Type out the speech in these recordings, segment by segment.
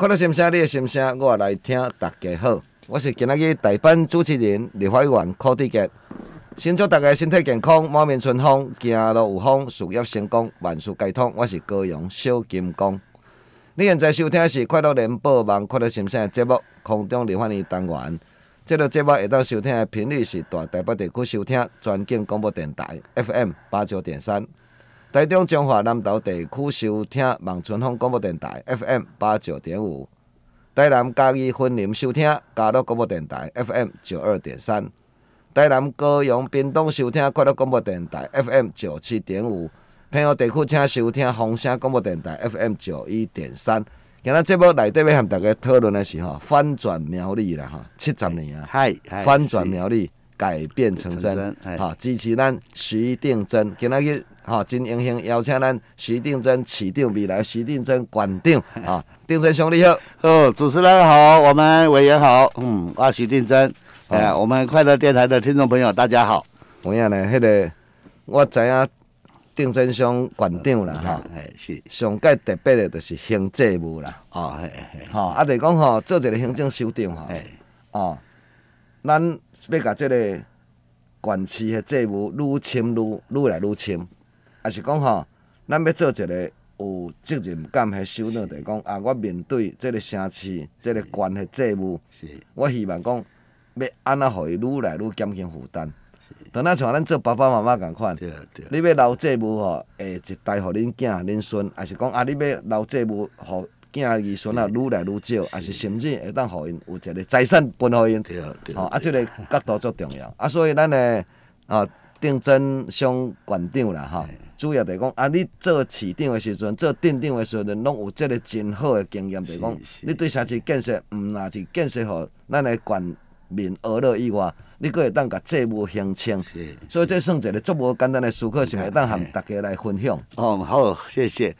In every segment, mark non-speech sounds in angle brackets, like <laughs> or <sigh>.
快乐心声，你的心声，我来听。大家好，我是今仔日台班主持人李怀源柯志杰。先祝大家身体健康，满面春风，行路有风，事业成功，万事皆通。我是高阳小金刚。你现在收听的是《快乐联播网》快乐心声节目，空中李焕英单元。这个节目会当收听的频率是大台北地区收听全景广播电台 FM 八九点三。台中中华南投地区收听望春风广播电台 FM 八九点五，台南嘉义分林收听嘉乐广播电台 FM 九二点三，台南高雄屏东收听快乐广播电台 FM 九七点五，朋友地区请收听红声广播电台 FM 九一点三。今日节目内底要和大家讨论的是吼，翻转苗栗啦，吼，七十年啊，嗨，翻转苗栗改变成真，哈，支持咱徐定真，今日去。吼，真英雄邀请咱徐定真市长，未来，徐定真馆长啊，定真兄弟好，哦，主持人好，我们委员好，嗯，我徐定真，哎，我们快乐电台的听众朋友大家好，有影咧，迄个我知影定真兄馆长啦，哈，是上届特别的，就是行政务啦，哦，嘿，系，吼，啊，就是讲吼，做一个行政首长吼，哦，咱要甲即个管区的政务愈深愈愈来愈深。啊，是讲吼，咱要做一个有责任感的首长，地讲啊，我面对即个城市、即个关系债务，我希望讲要安那，互伊愈来愈减轻负担。等咱像咱做爸爸妈妈共款，你要留债务吼，下一代互恁囝、恁孙，啊是讲啊，你要留债务，互囝儿孙啊愈来愈少，啊是甚至会当互因有一个财产分互因。对对。吼啊，即个角度足重要。啊，所以咱诶，吼，定增乡县长啦，吼。主要就讲，啊，你做市长的时阵，做镇长的时阵，拢有即个真好的经验，就讲，你对城市建设，毋仅是建设好，咱个管。民娱乐以外，你搁会当甲债务相清。所以，即算一个足无简单的思考，是会当含大家来分享。哦，好，谢谢。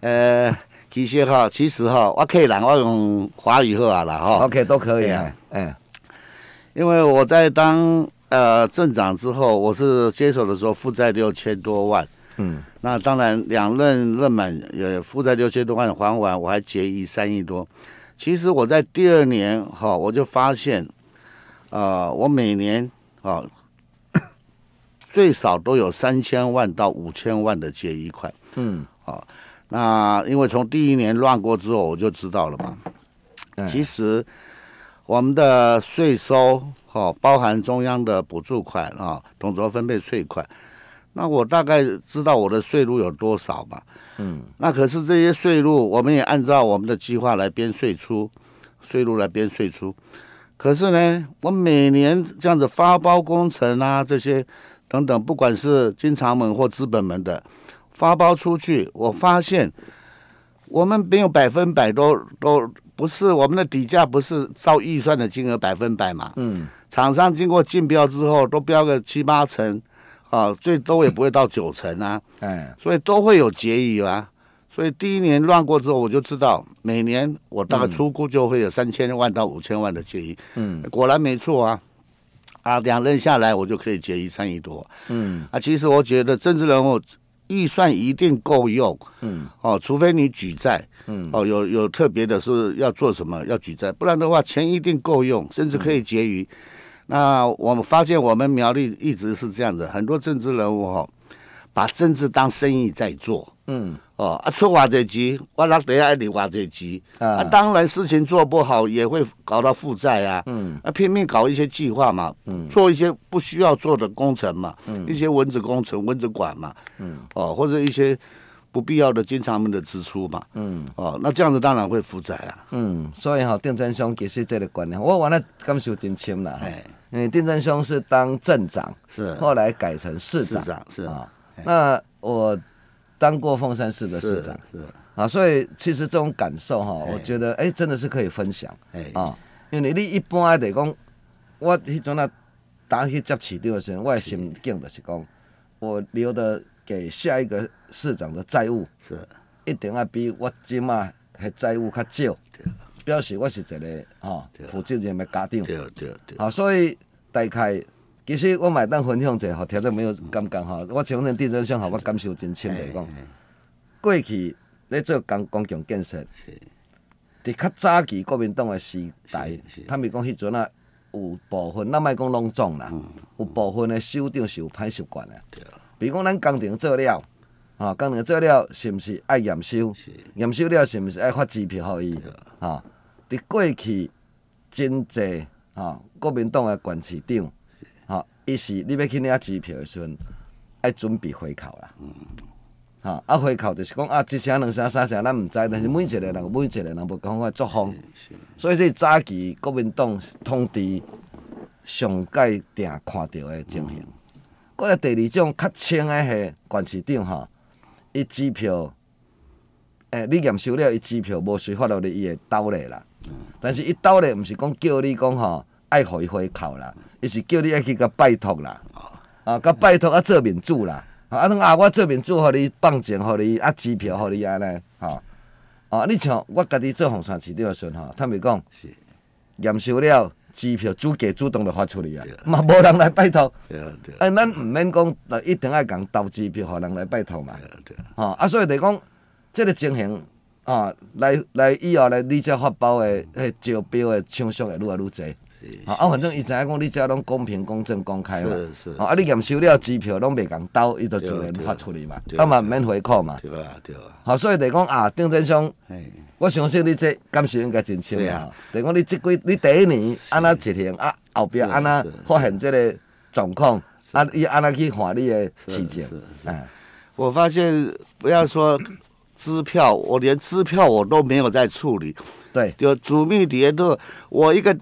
呃，其实哈，其实哈，我客人我用华语好啊啦，吼。OK，都可以啊。哎。因为我在当呃镇长之后，我是接手的时候负债六千多万。嗯，那当然，两任任满，也负债六千多万还完，我还结余三亿多。其实我在第二年哈，我就发现，呃，我每年啊，<coughs> 最少都有三千万到五千万的结余款。嗯，好，那因为从第一年乱过之后，我就知道了嘛。其实我们的税收哈，包含中央的补助款啊，统筹分配税款。那我大概知道我的税入有多少嘛？嗯，那可是这些税入，我们也按照我们的计划来编税出，税入来编税出。可是呢，我每年这样子发包工程啊，这些等等，不管是经常门或资本门的发包出去，我发现我们没有百分百都都不是我们的底价，不是照预算的金额百分百嘛？嗯，厂商经过竞标之后，都标个七八成。啊，最多也不会到九成啊，嗯，所以都会有结余啊。所以第一年乱过之后，我就知道每年我大概出估就会有三千万到五千万的结余。嗯，果然没错啊。啊，两任下来我就可以结余三亿多。嗯，啊，其实我觉得政治人物预算一定够用。嗯，哦，除非你举债。嗯，哦，有有特别的是要做什么要举债，不然的话钱一定够用，甚至可以结余。那我们发现，我们苗栗一直是这样子，很多政治人物哈，把政治当生意在做，嗯，哦啊，出挖掘机，我拉等下爱理挖掘机啊，当然事情做不好也会搞到负债啊，嗯，啊，拼命搞一些计划嘛，嗯，做一些不需要做的工程嘛，嗯，一些文字工程、文字管嘛，嗯，哦，或者一些不必要的经常们的支出嘛，嗯，哦，那这样子当然会负债啊，嗯，所以哈，丁真兄其实这个观念，我完了感受真深啦，哎。为丁振兄是当镇长，是后来改成市长，是啊。那我当过凤山市的市长，是啊。所以其实这种感受哈，我觉得哎，真的是可以分享，哎啊。因为你一般得讲，我迄阵啊，打去接市长的时候，我心境就是讲，我留的给下一个市长的债务是，一定要比我即嘛。还债务较少。表示我是一个吼负责任的家长，吼，所以大概其实我买当分享一下，吼，听着没有感觉吼？我从恁电视上，吼，我感受真深的讲，过去咧做工公共建设，伫较早期国民党诶时代，坦白讲，迄阵啊有部分咱莫讲拢总啦，有部分的首长是有歹习惯的。比如讲咱工程做了。啊，工两个做了是毋是爱验收？验收了是毋是爱发支票互伊？吼，伫过去真侪吼，国民党诶县市长，吼，伊是你要去领支票诶时阵，爱准备回扣啦。吼，啊回扣就是讲啊一声两声三声咱毋知，但是每一个人每一个人无讲法作风。所以说早期国民党通知上届定看着诶情形。个第二种较轻诶，系县市长吼，伊支票，诶，你验收了，伊支票无随发到你伊会兜咧啦。但是伊兜咧，毋是讲叫你讲吼爱互伊回扣啦，伊是叫你爱去甲拜托啦。啊，甲拜托啊做面子啦。啊侬啊，我做面子，互你放钱，互你啊支票，互你安尼。吼，哦，你像我家己做红山市场的时阵候，坦白讲，验收了。机票主给主动就发出去啊，嘛无人来拜托，啊。咱毋免讲，一定爱共投机票，互人来拜托嘛，吼啊，所以就讲，这个情形，啊，来来以后来，你这发包的，迄招标的厂商会愈来愈多。啊，反正伊前讲，你只要拢公平、公正、公开嘛。啊，你验收了支票，拢袂共刀，伊就自然发出来嘛。啊嘛，免回扣嘛。对啊，对啊。好，所以就讲啊，丁先生，我相信你这感受应该真深啊。就讲你这几，你第一年安那执行，啊后边安那发现这个状况，啊伊安那去看你的事情啊？我发现不要说支票，我连支票我都没有在处理。对。就主密碟都我一个。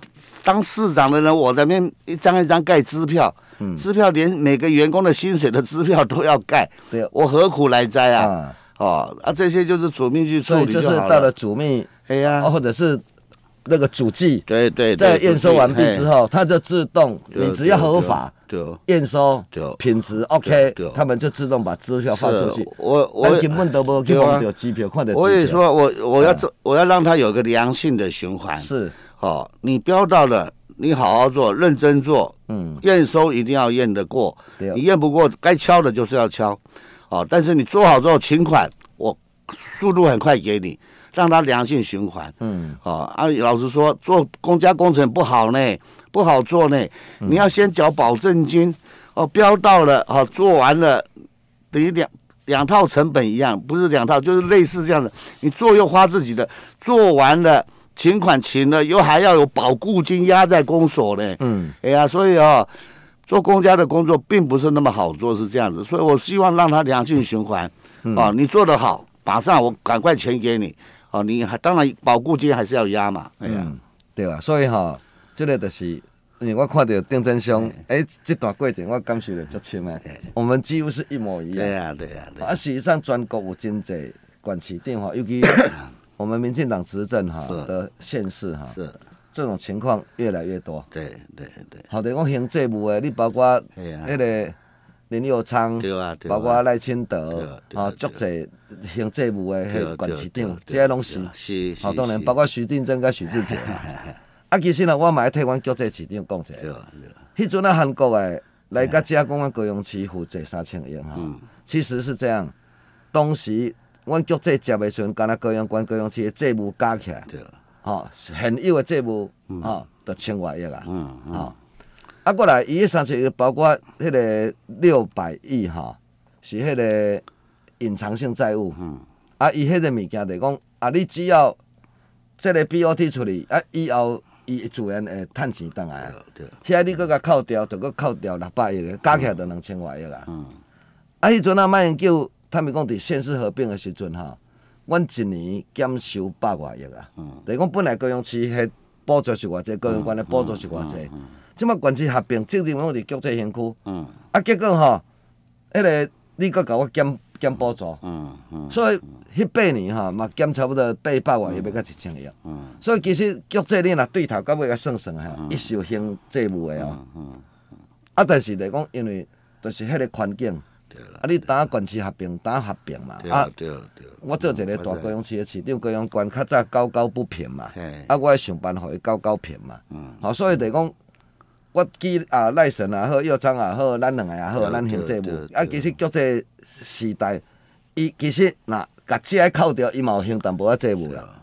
当市长的人，我这边一张一张盖支票，嗯，支票连每个员工的薪水的支票都要盖，对，我何苦来哉啊？啊，啊，这些就是主秘去处理就就是到了主秘，黑呀，或者是那个主计，对对，在验收完毕之后，他就自动，你只要合法，就验收，就品质 OK，他们就自动把支票放出去。我我根本都不去管机票，我也说，我我要做，我要让他有个良性的循环，是。好，你标到了，你好好做，认真做，嗯，验收一定要验得过，你验不过，该敲的就是要敲，好，但是你做好之后，请款我速度很快给你，让他良性循环，嗯，好，阿姨，老实说，做公家工程不好呢，不好做呢，你要先缴保证金，哦，标到了，好，做完了，等于两两套成本一样，不是两套，就是类似这样子，你做又花自己的，做完了。钱款勤了，又还要有保固金压在公所嘞。嗯，哎呀，所以啊，做公家的工作并不是那么好做，是这样子。所以我希望让他良性循环。嗯。啊，你做得好，马上我赶快钱给你。哦，你还当然保固金还是要压嘛。哎呀，对啊。所以哈，这个就是因为我看到丁真兄哎这段过程，我感受得较深的。我们几乎是一模一样。对啊，对啊。啊，事实上全国有真济，管事电话，尤其。<coughs> 我们民进党执政哈的现实哈，这种情况越来越多。对对对，好，的，讲行政部的，你包括迄个林友昌，包括赖清德，啊，足济行政部的迄个管市长，这些拢是。是好当然，包括徐定珍跟徐志杰。<laughs> 啊，其实呢，我卖替阮局济市长讲一对。迄阵啊，韩国诶来甲遮讲阮高雄欺负债三千亿哈，其实是这样，当时。阮局债接诶时阵，敢若高阳关高阳市诶债务加起来，对，吼现有诶债务，吼得千外亿啦，嗯，吼。啊，过来伊迄三千亿，包括迄个六百亿哈，是迄个隐藏性债务。嗯，啊，伊迄个物件著讲，啊你只要，即个 BOT 出来，啊以后伊自然会趁钱当啊。遐你搁甲扣掉，著搁扣掉六百亿加起来著两千外亿啦。啊，迄阵啊卖研究他们讲在县市合并的时阵吼，阮一年减收百外亿啊。就是讲本来高雄市的补助是偌济，高雄县的补助是偌济。即摆县市合并，政治我伫局济新区。啊，结果吼，迄个你阁甲我减减补助。所以迄八年吼嘛减差不多八百外亿，要到一千亿。所以其实局济你若对头，到尾甲算算伊一有兴债务的哦。啊，但是来讲，因为就是迄个环境。啊！你打县市合并，打合并嘛。啊，对对。我做一个大高雄市的市长，高雄县较早高高不平嘛。啊，我要想办法去高沟平嘛。嗯。所以就讲，我记啊赖神也好，药厂也好，咱两个也好，咱现在有。啊，其实叫这时代，伊其实呐，甲只个扣住，伊嘛有兴淡薄仔债务啦。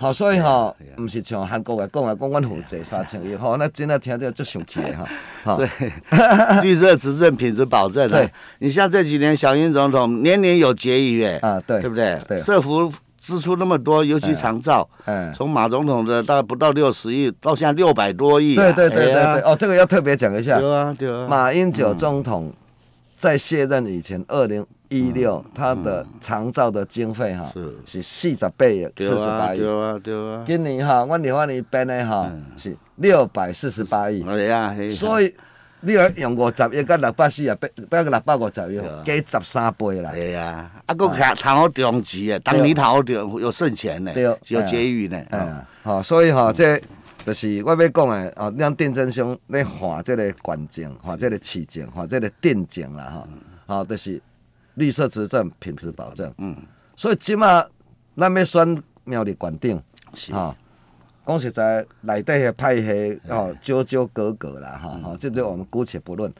好，所以哈，不是像韩国人讲来讲，阮负济三千暴，哈，那 <laughs> 真啊听到足生气的哈。<laughs> 所 <laughs> 绿色执政品质保证对，你像这几年小英总统年年有结余哎。啊，对。对不对？对。社福支出那么多，尤其长照。嗯。从马总统的大概不到六十亿，到现在六百多亿。对对对对对。哦，这个要特别讲一下。有啊，有啊。马英九总统在卸任以前，二零。一六，它的长照的经费哈是四十八亿，四十八亿。对啊，对啊，对啊。今年哈，阮另外哩变嘞哈是六百四十八亿。我呀，所以你要用五十，亿，加六百四啊，八加个六百五十，亿，加十三倍啦。系啊，啊，佫头好中期诶，当年头好要要省钱呢，有结余呢。嗯，好，所以哈，即就是我要讲诶，哦，两电真相，咧换即个环境，换即个市政，换即个电政啦，哈，好，就是。绿色执政，品质保证。嗯，所以即马咱要选庙里馆长，哈，讲实在内底嘅派系哦，纠纠葛葛啦，哈，即这我们姑且不论。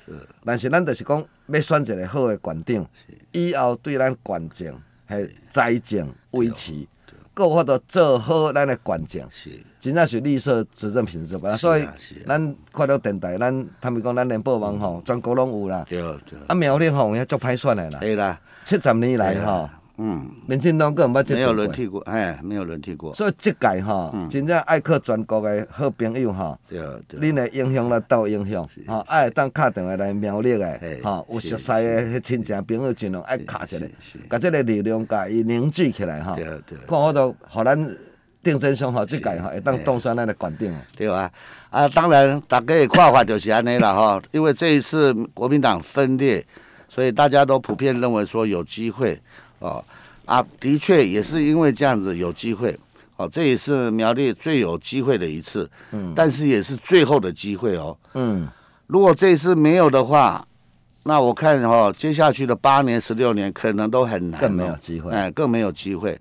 但是咱就是讲要选一个好嘅馆长，以后对咱管政系财政维持，搁有法度做好咱的管政。是。真正是绿色执政品质吧，所以咱看到电台，咱他们讲咱连报网吼，全国拢有啦。对对。啊！苗栗吼也足歹选诶啦。对啦。七十年来吼。嗯。民进党阁毋捌。没有轮替过。嘿，没有轮替过。所以这届吼，真正爱靠全国诶好朋友吼。对对。恁诶响雄来有影响，吼爱会当敲电话来苗栗诶，吼有熟悉诶迄亲戚朋友尽量爱敲一下，把这个力量甲伊凝聚起来吼，对对。看好多，互咱。定真凶哈，这个哈也当东山那的管定哦。对啊，啊，当然大家看法就是安尼啦哈。因为这一次国民党分裂，所以大家都普遍认为说有机会哦。啊，的确也是因为这样子有机会哦。这也是苗栗最有机会的一次，嗯，但是也是最后的机会哦。嗯，如果这一次没有的话，那我看哈，接下去的八年、十六年可能都很难，更没有机会，哎，更没有机会。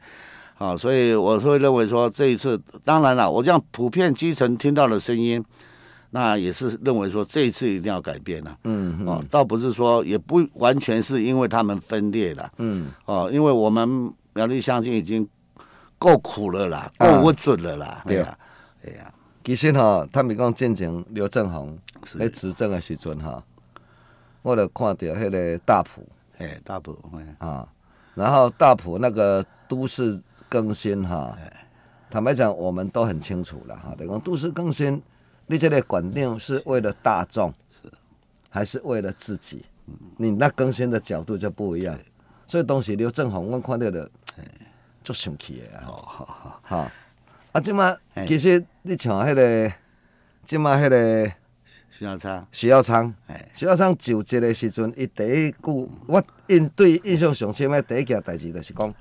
啊，所以我会认为说这一次，当然了，我这样普遍基层听到的声音，那也是认为说这一次一定要改变呢。嗯，哦，倒不是说，也不完全是因为他们分裂了。嗯，哦，因为我们苗栗乡亲已经够苦了啦，够不准了啦。对啊，哎呀，其实哈，他们讲进前刘振宏在执政的时阵哈，我就看到迄个大埔，哎，大埔，哎啊，然后大埔那个都市。更新哈，坦白讲，我们都很清楚了哈。等于讲，都市更新，你这类管定是为了大众，是还是为了自己？你那更新的角度就不一样。所以东西，刘正宏我看到的，生气去啊。好好好。啊，即马其实你像迄个，即马迄个徐耀昌，徐耀昌，徐耀昌就职的时阵，伊第一句，我因对印象上深的第一件代志，就是讲。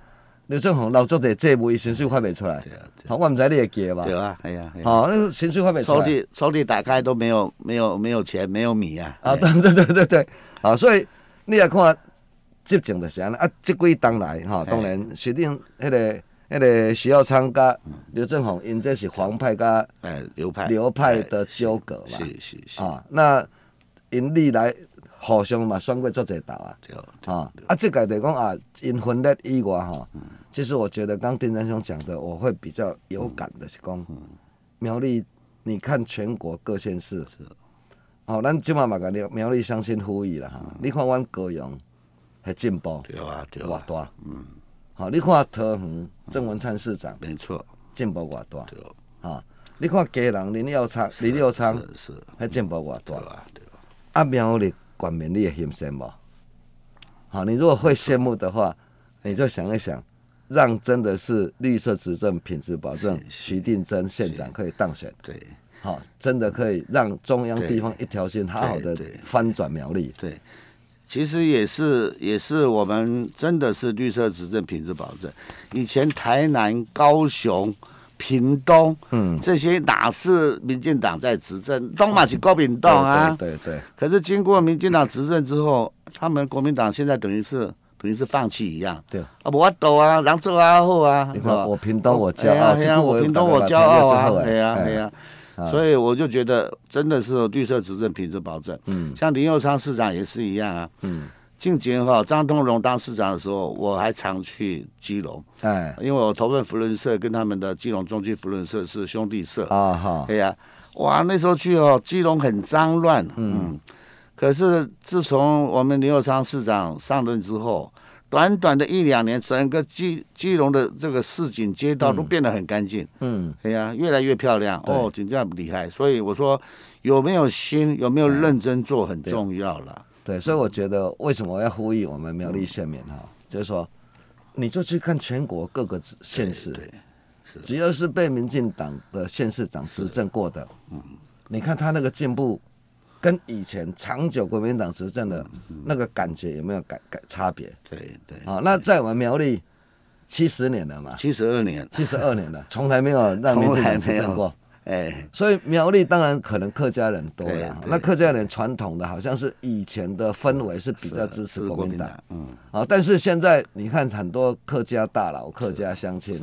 刘正宏闹作侪，即个文书发袂出来，好，我唔知你会记吧？对啊，系啊，吼，那个文书发袂出来，抽屉抽屉打开都没有没有没有钱没有米啊，啊对对对对对，啊，所以你也看，之前就是安尼，啊，即几当来，哈，当然，徐定迄个迄个徐耀昌加，刘正宏因这是黄派噶，诶，流派流派的纠葛嘛，是是是，啊，那因历来互相嘛选过足侪斗啊，啊，啊，即个就讲啊，因分裂以外，哈。就是我觉得刚丁仁兄讲的，我会比较有感的是讲，苗栗，你看全国各县市，哦，咱即马嘛，给苗栗乡亲呼吁啦哈。你看，阮高阳，系进步，对啊，对啊，偌大，嗯。好，你看桃园郑文灿市长，没错，进步偌大，对哦。好，你看家人林耀昌，林耀昌是，系进步偌大，对吧？啊，苗栗官民你也羡慕，好，你如果会羡慕的话，你就想一想。让真的是绿色执政品质保证，徐定真县长可以当选。对，好，真的可以让中央地方一条心，好好的翻转苗栗。对，其实也是也是我们真的是绿色执政品质保证。以前台南、高雄、屏东，嗯，这些哪是民进党在执政？东马是高屏东啊，对对。可是经过民进党执政之后，他们国民党现在等于是。等于是放弃一样，对，啊，无我抖啊，人做啊好啊，我平等我骄傲，系啊我平等我骄傲啊，对啊对啊，所以我就觉得真的是绿色执政品质保证，嗯，像林佑昌市长也是一样啊，嗯，几年哈张东荣当市长的时候，我还常去基隆，哎，因为我投奔福伦社，跟他们的基隆中区福伦社是兄弟社，啊哈，哎呀，哇，那时候去哦，基隆很脏乱，嗯。可是自从我们林友昌市长上任之后，短短的一两年，整个基基隆的这个市井街道都变得很干净。嗯，哎呀，越来越漂亮。哦，这样厉害。所以我说，有没有心，有没有认真做，很重要了。对，所以我觉得，为什么我要呼吁我们苗栗县民哈？就是说，你就去看全国各个县市，只要是被民进党的县市长执政过的，嗯，你看他那个进步。跟以前长久国民党执政的那个感觉有没有改改差别？对对。啊，那在我们苗栗七十年了嘛？七十二年，七十二年了，从来没有让国民党执政过。哎，所以苗栗当然可能客家人多了，那客家人传统的好像是以前的氛围是比较支持国民党。嗯。啊，但是现在你看很多客家大佬、客家乡亲，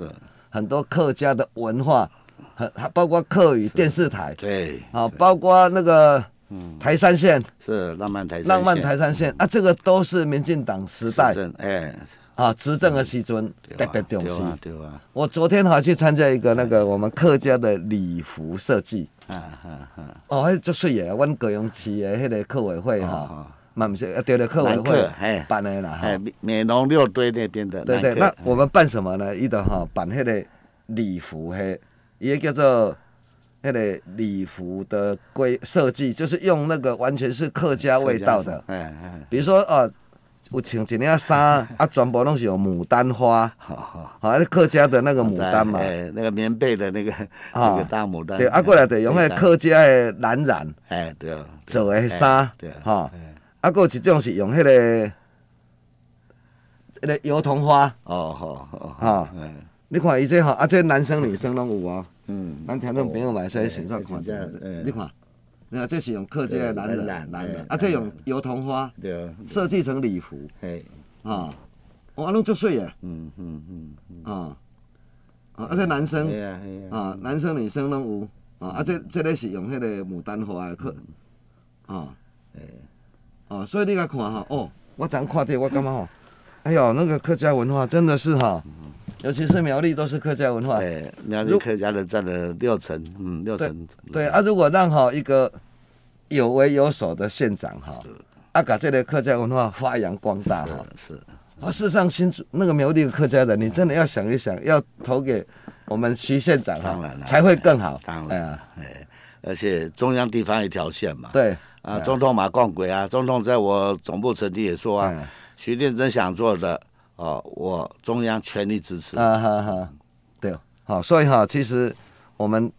很多客家的文化，很包括客语电视台。对。啊，包括那个。嗯，台山县是浪漫台，浪漫台山线啊，这个都是民进党时代，哎，啊，执政的西尊特别重视，对啊，对啊。我昨天还去参加一个那个我们客家的礼服设计。啊啊啊！哦，就是也温国荣的遐个客委会哈，蛮不啊，对了，客委会办的啦。哎，美浓六堆那边的。对对，那我们办什么呢？伊都哈办遐个礼服嘿，伊个叫做。迄个礼服的规设计就是用那个完全是客家味道的，哎哎，比如说啊，有穿一样衫 <laughs> 啊，全部拢是有牡丹花，好，好，客家的那个牡丹嘛，那个棉被的那个，<laughs> 牡丹，对，啊，过来得用那个客家的蓝染，哎，对，做的衫，对啊，哈，啊，过一种是用迄个，迄个油桐花，好好好，哈。你看伊这哈啊，这男生女生拢有啊。<laughs> 嗯，咱听恁朋友买些欣赏看下。你看，你看，这是用客家蓝蓝蓝，啊，这用油桐花设计成礼服。嘿，啊，哇，拢足水耶。嗯嗯嗯。啊，啊，啊，且男生，啊，男生女生拢有。啊，啊，这这个是用迄个牡丹花的客。啊。诶。啊，所以你甲看哈，哦，我昨看的我感觉吼，哎呦，那个客家文化真的是哈。尤其是苗栗都是客家文化，哎，苗栗客家人占了六成，嗯，六成。对，对啊，如果让哈一个有为有守的县长哈，阿嘎，这类客家文化发扬光大哈，是，啊，事实上，新那个苗栗客家人，你真的要想一想，要投给我们徐县长哈，才会更好。当然了，哎，而且中央地方一条线嘛，对，啊，中通马光轨啊，中通在我总部成经也说啊，徐建真想做的。哦，我中央全力支持。啊哈哈，对哦。好，所以哈，其实我们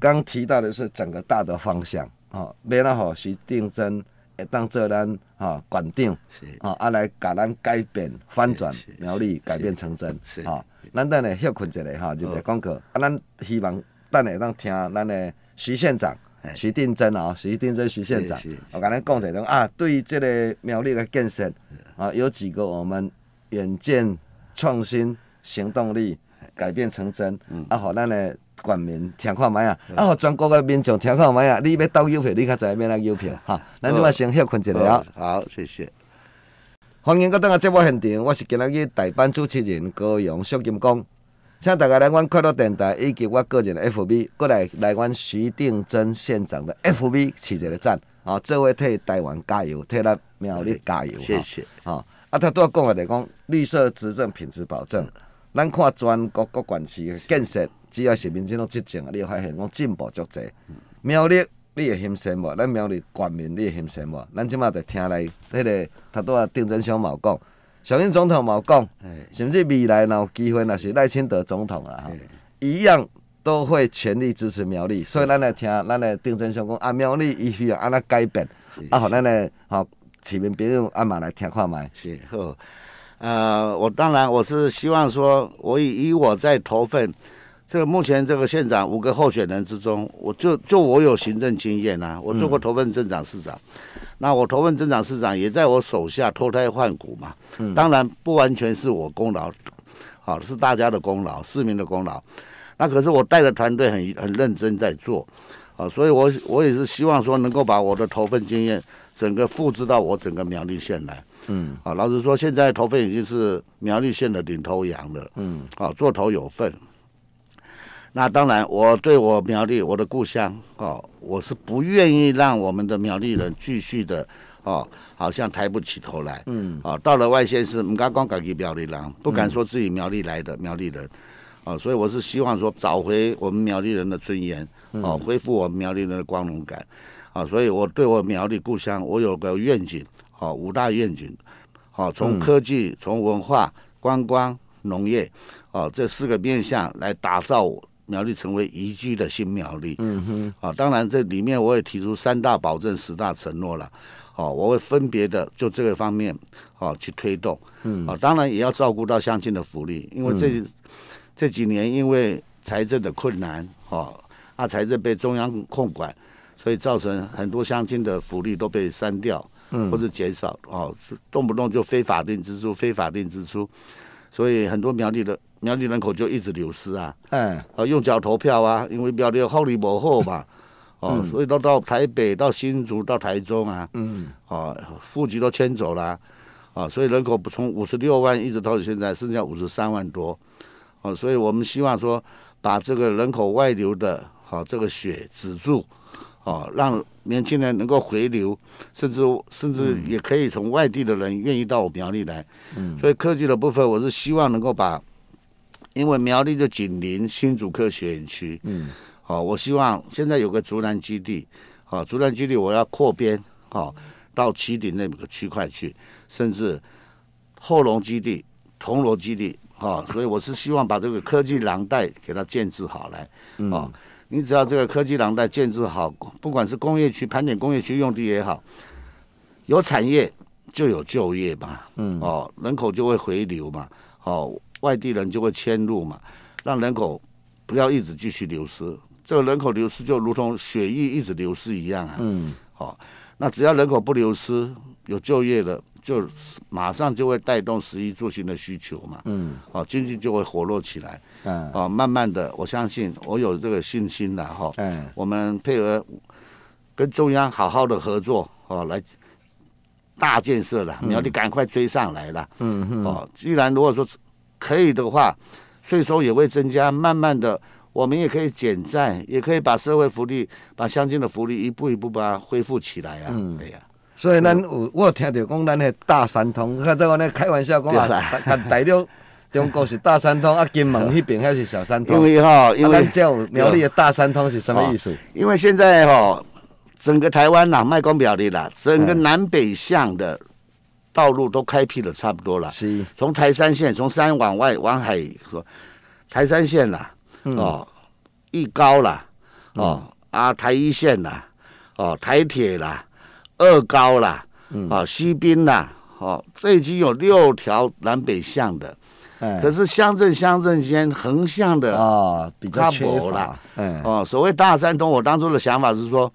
刚提到的是整个大的方向。哦，为了好，徐定真会当做咱哈馆长，哦，来甲咱改变翻转苗栗，改变成真。是哈，咱等下休困一下哈，就来讲课。啊，咱希望等下当听咱的徐县长徐定真啊，徐定真徐县长，我甲咱讲一下，啊，对于这个苗栗的建设，啊，有几个我们。远见、创新、行动力，改变成真，啊！好，咱的官民听看麦啊，啊！好，全国的民众听看麦啊！你要倒邮票，你较知咩哪邮票哈，咱今物先歇困一聊。好，谢谢。欢迎各位到接我现场，我是今仔日台班主持人高阳小金光，请大家来阮快乐电台以及我个人的 FB，过来来阮徐定珍县长的 FB，起一个赞。啊，这位替台湾加油，替咱苗栗加油。谢谢。啊，他拄啊讲诶，就讲绿色执政品质保证。咱看全国各管区诶建设，只要是民众拢执政，你会发现讲进步足济。苗栗，你会欣羡无？咱苗栗全民你会欣羡无？咱即马在听来迄个，他拄啊丁振嘛有讲，小英总统嘛有讲，甚至未来若有机会，若是赖清德总统啊，一样都会全力支持苗栗。所以咱来听，咱来丁振祥讲啊，苗栗伊需要安怎改变，啊，互咱诶吼。请民别用阿马来听话买，是呵，呃，我当然我是希望说，我以以我在投份，这个目前这个县长五个候选人之中，我就就我有行政经验啊，我做过投份镇长、市长，那我投份镇长、市长也在我手下脱胎换骨嘛，当然不完全是我功劳，好是大家的功劳，市民的功劳，那可是我带的团队很很认真在做，啊，所以我我也是希望说能够把我的投份经验。整个复制到我整个苗栗县来，嗯，啊，老实说，现在头份已经是苗栗县的领头羊了，嗯，啊，做头有份。那当然，我对我苗栗我的故乡，哦，我是不愿意让我们的苗栗人继续的，哦，好像抬不起头来，嗯，啊，到了外县市，唔敢光讲起苗栗人，不敢说自己苗栗来的苗栗人，啊，所以我是希望说找回我们苗栗人的尊严，哦，恢复我们苗栗人的光荣感。啊，所以，我对我苗栗故乡，我有个愿景，好，五大愿景，好，从科技、从文化、观光、农业，哦，这四个面向来打造苗栗成为宜居的新苗栗。嗯哼。啊，当然这里面我也提出三大保证、十大承诺了，哦，我会分别的就这个方面，哦，去推动。嗯。啊，当然也要照顾到乡亲的福利，因为这这几年因为财政的困难，哦，啊，财政被中央控管。所以造成很多乡亲的福利都被删掉，或者减少哦，动不动就非法定支出、非法定支出，所以很多苗栗的苗栗人口就一直流失啊，哎，啊用脚投票啊，因为苗栗厚利薄后吧，哦，所以都到台北、到新竹、到台中啊，嗯，哦，户籍都迁走了，啊，所以人口从五十六万一直到现在剩下五十三万多，哦，所以我们希望说把这个人口外流的好这个血止住。哦，让年轻人能够回流，甚至甚至也可以从外地的人愿意到我苗栗来。嗯，所以科技的部分，我是希望能够把，因为苗栗就紧邻新竹科学园区。嗯，好，我希望现在有个竹南基地，好，竹南基地我要扩编，哦，到旗顶那个区块去，甚至后龙基地、铜锣基地，哈，所以我是希望把这个科技廊带给它建制好来，啊。你只要这个科技廊带建制好，不管是工业区盘点工业区用地也好，有产业就有就业嘛，嗯，哦，人口就会回流嘛，哦，外地人就会迁入嘛，让人口不要一直继续流失，这个人口流失就如同血液一直流失一样啊，嗯，好，那只要人口不流失，有就业了。就马上就会带动十一住行的需求嘛，嗯，哦，经济就会活络起来，嗯，哦，慢慢的，我相信我有这个信心的哈，嗯，我们配合跟中央好好的合作，哦，来大建设了，苗栗赶快追上来了，嗯嗯，哦，既然如果说可以的话，税收也会增加，慢慢的，我们也可以减债，也可以把社会福利，把乡亲的福利一步一步把它恢复起来啊，嗯，哎呀。所以，咱有我有听到讲，咱的大三通，刚才我咧开玩笑讲啊，但大陆 <laughs> 中国是大三通，啊，金门迄边还是小三通。因为哈，因为苗栗的大三通是什么意思？因为现在哈，整个台湾啦，卖光苗栗啦，整个南北向的道路都开辟的差不多了。是。从台山线，从山往外往海，说，台山线啦，哦，一高啦，哦啊，台一线啦，哦，台铁啦。二高啦，哦，西滨啦，哦，这已经有六条南北向的，可是乡镇乡镇间横向的啊比较缺乏，嗯，哦，所谓大山东，我当初的想法是说，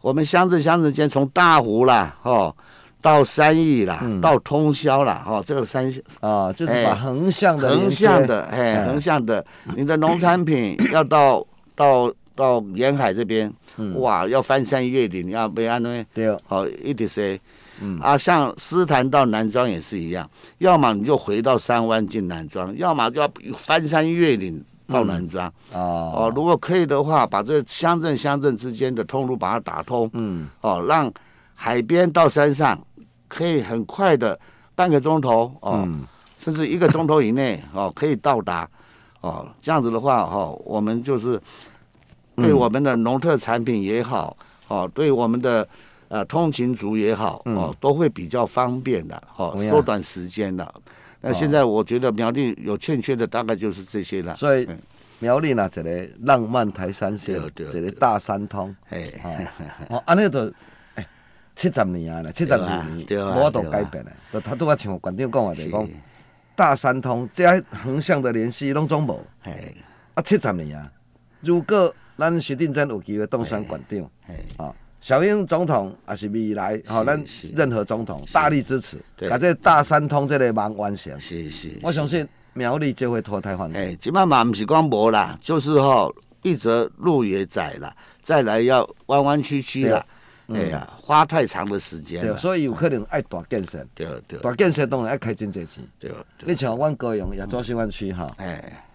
我们乡镇乡镇间从大湖啦，哦，到三义啦，到通霄啦，哦，这个三啊，就是把横向的横向的，哎，横向的，你的农产品要到到。到沿海这边，哇，要翻山越岭，要被安那，对哦，好，etc，嗯啊，像斯坦到南庄也是一样，要么你就回到三湾进南庄，要么就要翻山越岭到南庄啊。哦，如果可以的话，把这乡镇乡镇之间的通路把它打通，嗯，哦，让海边到山上可以很快的半个钟头哦，甚至一个钟头以内哦可以到达哦。这样子的话哈，我们就是。对我们的农特产品也好，哦，对我们的呃通勤族也好，哦，都会比较方便的，哦，缩短时间了。那现在我觉得苗栗有欠缺的大概就是这些了。所以苗栗呢，这个浪漫台山线，这个大三通，哎，啊。哦，安尼都。七十年啊，七十年我都改变啊。他都我像我观讲话就讲，大三通这横向的联系拢总无。哎，啊，七十年啊，如果咱徐定真有机会当山管长，哦，小英总统也是未来哦，咱任何总统大力支持，啊，这大三通这个蛮完成。是是，我相信苗栗就会脱胎换骨。哎，即摆嘛不是讲无啦，就是吼，一直路也窄啦，再来要弯弯曲曲啦，哎呀，花太长的时间。对，所以有可能爱大建设。对对。大建设当然要开真侪钱。对。你像阮高雄也做新湾区哈。哎。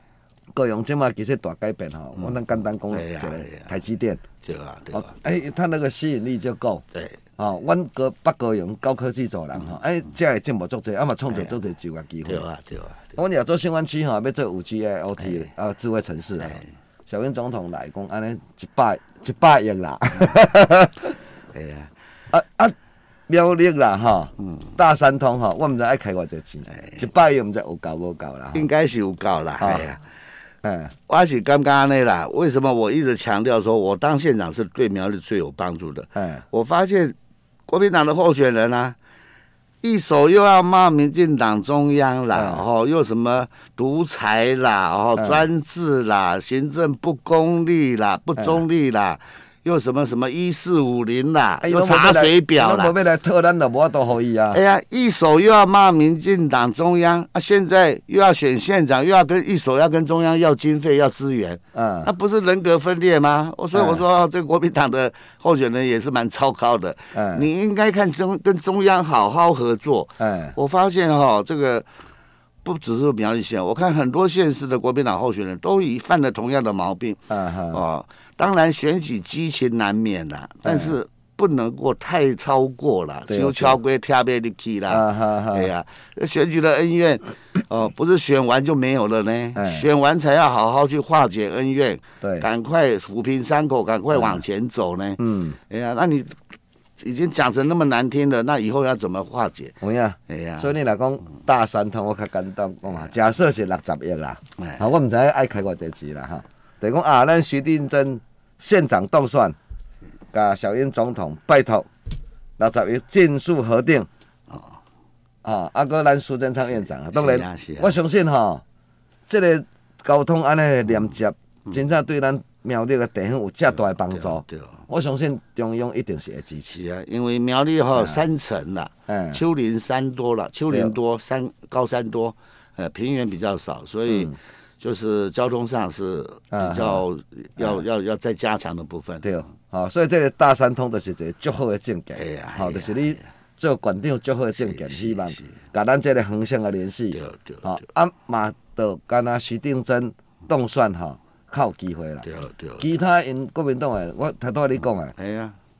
高雄即嘛其实大改变吼，我能简单讲了，一个台积电，对啊对啊，哎，它那个吸引力就够，对，哦，阮个北高雄高科技做人吼，哎，即系真无足济，啊嘛创造足济就业机会，对啊对啊。阮以后做新湾区吼，要做五 G、的 o t 啊，智慧城市，小英总统来讲，安尼一百一百亿啦，<laughs> 哎呀，啊啊，了叻啦嗯，大三通吼，我唔知开偌多钱，一百亿唔知有够无够啦，应该是有够啦，系啊。嗯，我起刚刚那啦，为什么我一直强调说，我当县长是对苗栗最有帮助的？嗯，我发现国民党的候选人呢，一手又要骂民进党中央啦，哦，又什么独裁啦，哦，专制啦，行政不公利啦，不中立啦。又什么什么一四五零啦，又查水表啦，那我们来偷，咱就都可以啊！哎呀，一手又要骂民进党中央，啊，现在又要选县长，又要跟一手要跟中央要经费、要资源，嗯，那不是人格分裂吗？我所以我说，这国民党的候选人也是蛮糟糕的。嗯，你应该看中跟中央好好合作。嗯，我发现哈，这个。不只是苗栗县，我看很多县市的国民党候选人都已犯了同样的毛病。啊哈。哦，当然选举激情难免啦，但是不能过太超过了，只有超过天边的气啦。啊哈。哎呀，选举的恩怨，<coughs> 哦，不是选完就没有了呢，选完才要好好去化解恩怨。对。赶快抚平伤口，赶快往前走呢。嗯。哎呀，那你。已经讲成那么难听了，那以后要怎么化解？会啊，系啊。所以你来讲大三通，我较简单讲啊。假设是六十亿啦，好，我唔知爱开偌侪钱啦哈。就讲啊，咱徐定真县长当选，甲小英总统拜托六十亿尽数核定。哦。啊，啊，搁咱苏贞昌院长，当然，我相信哈，这个交通安尼连接，真正对咱苗栗个地方有遮大帮助。我相信中央一定是会支持啊，因为苗栗吼山城啦，丘陵山多了，丘陵多山高山多，呃平原比较少，所以就是交通上是比较要要要再加强的部分。对哦，好，所以这个大三通的是一个较好的政绩，好，就是你做县长最好的证绩，希望给咱这个横向的联系，啊，啊嘛，到干阿徐定珍动算哈。较有机会啦，其他因国民党诶，我头拄啊你讲啊，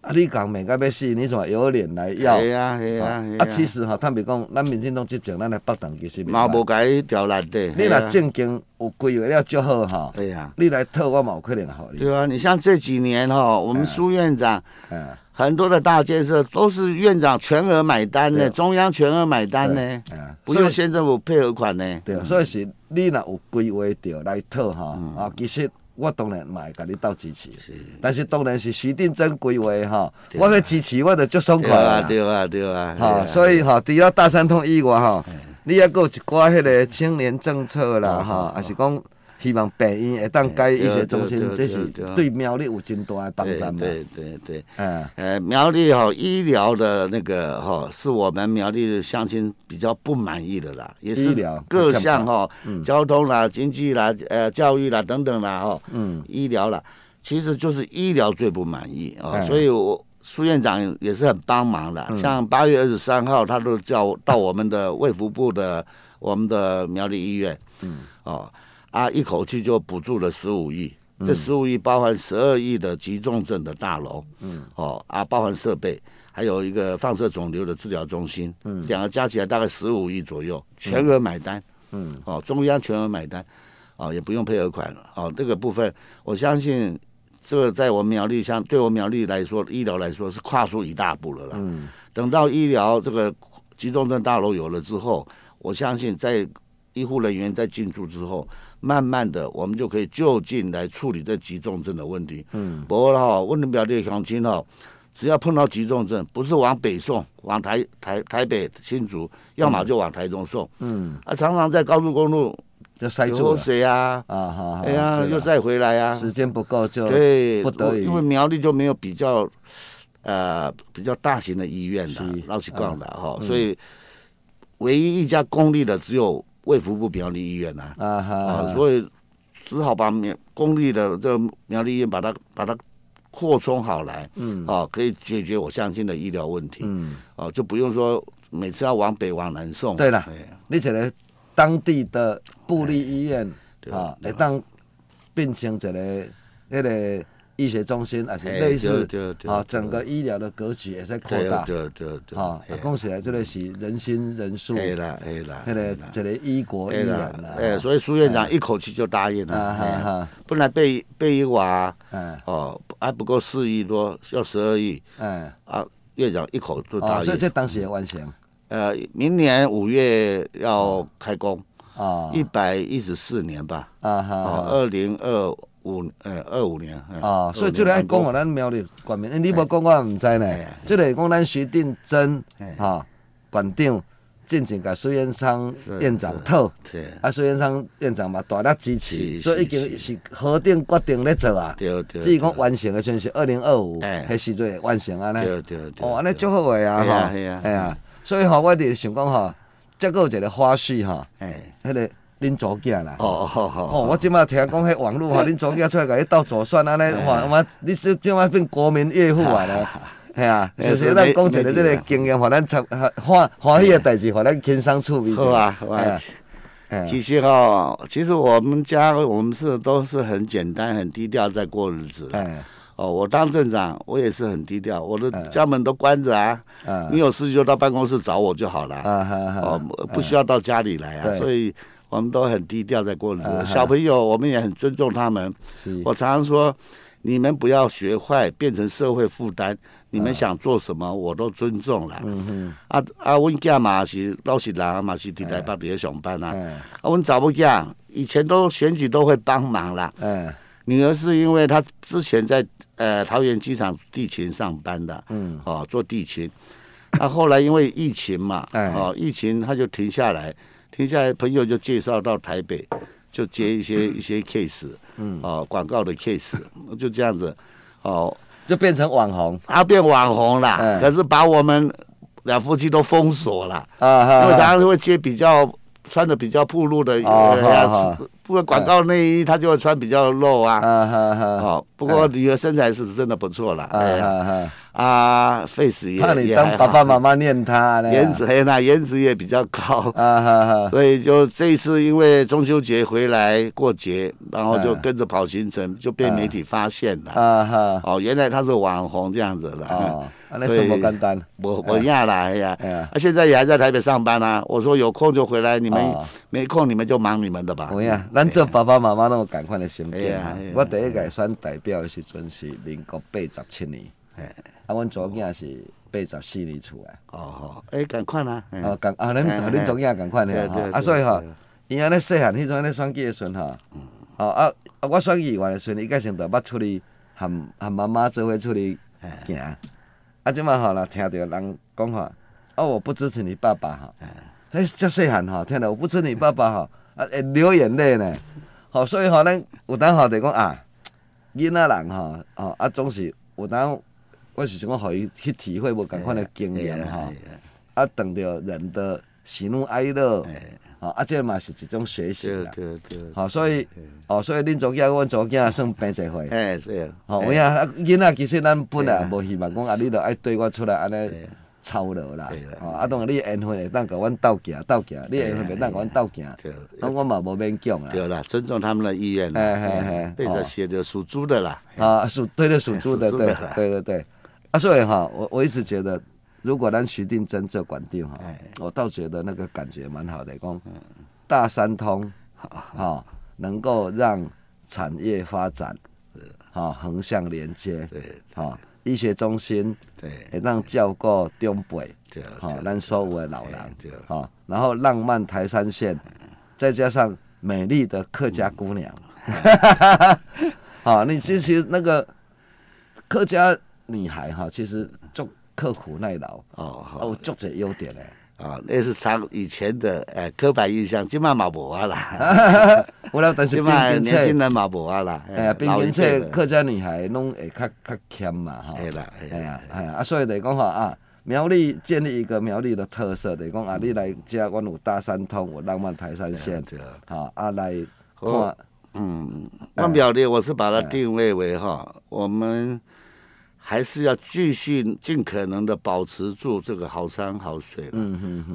啊你讲命到要死，你怎有脸来要？系啊系啊啊。其实吼，坦白讲，咱民生党执政，咱来北党其实嘛无解条难题。你若正经有规划了，就好吼。对啊。你来讨，我嘛有可能好。对啊，你像这几年吼，我们苏院长。嗯。很多的大建设都是院长全额买单呢，中央全额买单呢，不用县政府配合款呢。对所以是你若有规划着来讨哈，啊，其实我当然唔会甲你斗支持，但是当然是徐定增规划哈，我要支持我就接爽快啊，对啊，对啊，哈，所以哈，除了大三通以外哈，你还有一挂迄个青年政策啦哈，还是讲。希望北院会当改医学中心，这是对苗栗有真大啊，帮助嘛？对对对。嗯，呃，苗栗哦、医疗的那个哦，是我们苗栗乡亲比较不满意的啦。也是各项哦，交通啦、经济啦、呃、教育啦等等啦哦，嗯。医疗啦，其实就是医疗最不满意哦，所以我苏院长也是很帮忙的。像八月二十三号，他都叫到我们的卫福部的我们的苗栗医院。嗯。哦。啊，一口气就补助了十五亿，这十五亿包含十二亿的急重症的大楼，嗯，哦啊，包含设备，还有一个放射肿瘤的治疗中心，嗯，两个加起来大概十五亿左右，全额买单，嗯，哦，中央全额买单，哦，也不用配合款了，哦，这个部分我相信，这个在我苗栗乡，对我苗栗来说，医疗来说是跨出一大步了啦，嗯，等到医疗这个急重症大楼有了之后，我相信在医护人员在进驻之后。慢慢的，我们就可以就近来处理这急重症的问题。嗯，不过哈，你表弟的乡亲哈，只要碰到急重症，不是往北送，往台台台北新竹，要么就往台中送。嗯，啊，常常在高速公路就塞车，水啊，啊哈，哎呀，又再回来啊，时间不够就对不够，因为苗栗就没有比较，呃，比较大型的医院了，老是逛的哈，所以唯一一家公立的只有。未服务苗栗医院呐，啊哈，所以只好把免公立的这苗栗医院把它把它扩充好来，嗯，哦，可以解决我相亲的医疗问题，嗯，哦，就不用说每次要往北往南送，对了，而且呢，当地的部立医院啊，来当变成一个那个。医学中心，而且类似啊，整个医疗的格局也在扩大。对对对。啊，共起来就类似人心、人数。对啦，对啦。佮咧，这个医国医人啦。哎，所以苏院长一口气就答应了，啊哈。本来备备一瓦，嗯，哦，还不够四亿多，要十二亿。嗯。啊，院长一口就答应。所以这当时也完成。呃，明年五月要开工。啊。一百一十四年吧。啊哈。二零二。五诶，二五年啊！哦，所以这个爱讲哦，咱庙里管庙，你无讲我也唔知呢。这个讲咱徐定真哈，馆长进前甲苏元昌院长讨，啊，苏元昌院长嘛大力支持，所以已经是核定决定咧做啊。对对。讲完成的，全是二零二五迄时阵完成安尼。对对对。哦，安尼足好个啊！吼，系啊系啊。所以吼，我伫想讲吼，再个有一个花絮哈，迄个。恁左囝啦，哦哦哦哦！我即马听讲，迄网络哈，<laughs> 恁左囝出来个一道左算安尼，<laughs> 哇！我你是怎一变国民岳父啊？唻，系啊，其 <laughs> 实咱讲程来这个经验，哈，咱操，欢欢喜个代志，反咱轻松处理。好啊！好啊！其实哦，其实我们家我们是都是很简单、很低调在过日子的。哦，我当镇长，我也是很低调，我的家门都关着啊。嗯，你有事就到办公室找我就好了。哦，不需要到家里来啊。所以。我们都很低调在过日子，小朋友我们也很尊重他们。我常常说，你们不要学坏，变成社会负担。你们想做什么，我都尊重了。啦。啊啊，我一嘛是老是男啊嘛是出来帮别人上班啊。啊，我找不家以前都选举都会帮忙啦。嗯，女儿是因为她之前在呃桃园机场地勤上班的。嗯，哦做地勤，那后来因为疫情嘛，哦疫情他就停下来。停下来朋友就介绍到台北，就接一些 <laughs> 一些 case，嗯，广告的 case，<laughs> 就这样子，哦，就变成网红，他变网红啦，可是把我们两夫妻都封锁了，啊因为他会接比较穿的比较暴露的，啊不过广告内衣他就会穿比较露啊，啊啊好，不过女儿身材是真的不错了，啊啊啊，face 也也那你当爸爸妈妈念他呢？颜值哎那颜值也比较高。啊哈哈。所以就这次因为中秋节回来过节，然后就跟着跑行程，就被媒体发现了。啊哈。哦，原来他是网红这样子了。哦。<laughs> 那什么干的。我我压的哎呀。啊。现在也还在台北上班啊。我说有空就回来，你们没空你们就忙你们的吧。我呀。咱这爸爸妈妈那有赶快的心境。我第一届选代表的时阵是民国八十七年。啊，阮左囝是八十四年出来。哦吼，诶，共款啊。哦，共啊，恁和恁左囝赶款吓，啊，所以吼，伊安尼细汉迄种安尼选举诶时阵吼，哦啊啊，我选伊完诶时阵，伊个成大捌出去，含含妈妈做伙出去行，啊，即嘛吼，若听着人讲话，哦，我不支持你爸爸哈，迄遮细汉吼，听到我不支持你爸爸哈，啊，会流眼泪呢，吼，所以吼，咱有当吼就讲啊，囡仔人吼，哦，啊，总是有当。我是想讲，让伊去体会无共款的经验哈，啊，等着人的喜怒哀乐，啊，啊，这嘛是一种学习啦。对对对。所以，哦，所以恁祖姐、阮祖姐也算平社会。哎，有影啊，囡仔其实咱本来无希望讲啊，你着爱对我出来安尼操劳啦。啊，当然你缘分会当甲阮斗行斗行，你缘分袂当甲阮斗行。对。啊，我嘛无勉强啦。对啦，尊重他们的意愿啦。哎哎哎。对着写着属猪的啦。啊，属对着属猪的，对对对。啊，所以哈，我我一直觉得，如果咱徐定真这管定哈，我倒觉得那个感觉蛮好的。讲大三通哈，能够让产业发展哈，横向连接对，哈，医学中心对，让叫过东北哈，咱所有的老人哈，然后浪漫台山县，再加上美丽的客家姑娘，好，<laughs> 你其实那个客家。女孩哈，其实足刻苦耐劳哦，哦，足侪优点嘞啊，那是从以前的呃刻板印象，今嘛冇无啊啦，无 <laughs> 啦，但是今 <laughs> 兵年轻来嘛无啊啦，哎呀，兵兵客家女孩拢会较较俭嘛，哈，系啦，系啊，系啊，啊，所以来讲话啊，苗栗建立一个苗栗的特色，嚟讲啊，你来加阮有大山通，我浪漫台山线，好啊来，好，嗯，苗栗我是把它定位为哈，我们。还是要继续尽可能的保持住这个好山好水了，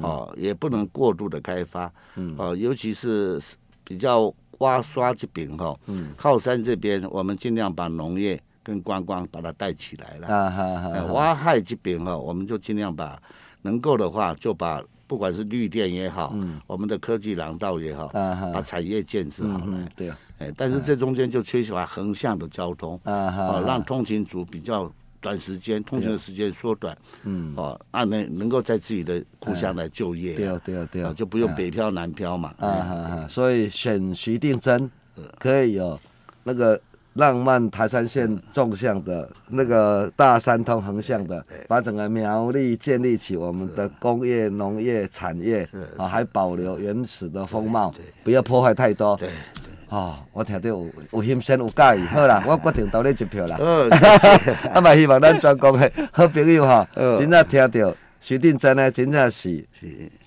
哦，也不能过度的开发，哦，尤其是比较挖沙这边哈，靠山这边我们尽量把农业跟观光把它带起来了，啊，挖海这边哈，我们就尽量把能够的话就把。不管是绿电也好，我们的科技廊道也好，把产业建设好了。对啊，哎，但是这中间就缺乏横向的交通，啊，让通勤族比较短时间通勤的时间缩短，嗯，哦，那能能够在自己的故乡来就业，对啊，对啊，对啊，就不用北漂南漂嘛。啊所以选徐定真可以有那个。浪漫台山县纵向的，那个大三通横向的，把整个苗栗建立起我们的工业、农业、产业，啊，还保留原始的风貌，不要破坏太多。哦，我听得有有心鲜有介意，好啦，<laughs> 我决定投你一票啦。<laughs> 啊，嘛希望咱专公的 <laughs> 好朋友哈，真正听到徐定真呢，真正是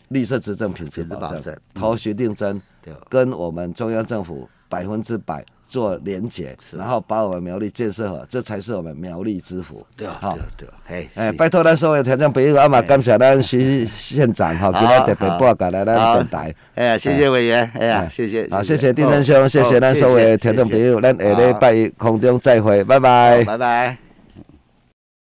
绿色执政品质保证，投徐定真，跟我们中央政府百分之百。做连结，然后把我们苗栗建设好，这才是我们苗栗之福。对啊，对啊，哎拜托，咱所有听众朋友阿妈感谢咱徐县长哈，今天特别播过来，咱等待。哎，谢谢委员，哎呀，谢谢，好，谢谢丁生兄，谢谢咱所有听众朋友，咱下礼拜空中再会，拜拜，拜拜。